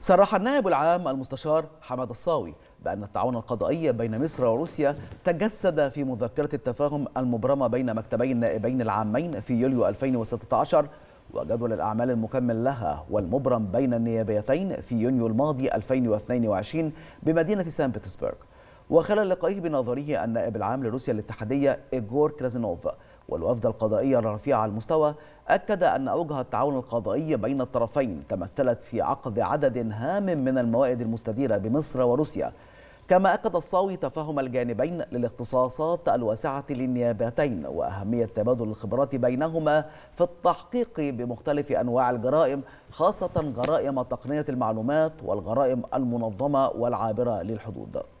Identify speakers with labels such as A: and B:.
A: صرح النائب العام المستشار حماد الصاوي بأن التعاون القضائي بين مصر وروسيا تجسد في مذكرة التفاهم المبرمة بين مكتبي النائبين العامين في يوليو 2016 وجدول الأعمال المكمل لها والمبرم بين النيابيتين في يونيو الماضي 2022 بمدينة سان بطرسبرغ وخلال لقائه بنظره النائب العام لروسيا الاتحادية إيغور كرازينوف والوفد القضائي الرفيع المستوى أكد أن أوجه التعاون القضائي بين الطرفين تمثلت في عقد عدد هام من الموائد المستديرة بمصر وروسيا كما أكد الصاوي تفهم الجانبين للاختصاصات الواسعة للنيابتين وأهمية تبادل الخبرات بينهما في التحقيق بمختلف أنواع الجرائم خاصة جرائم تقنية المعلومات والجرائم المنظمة والعابرة للحدود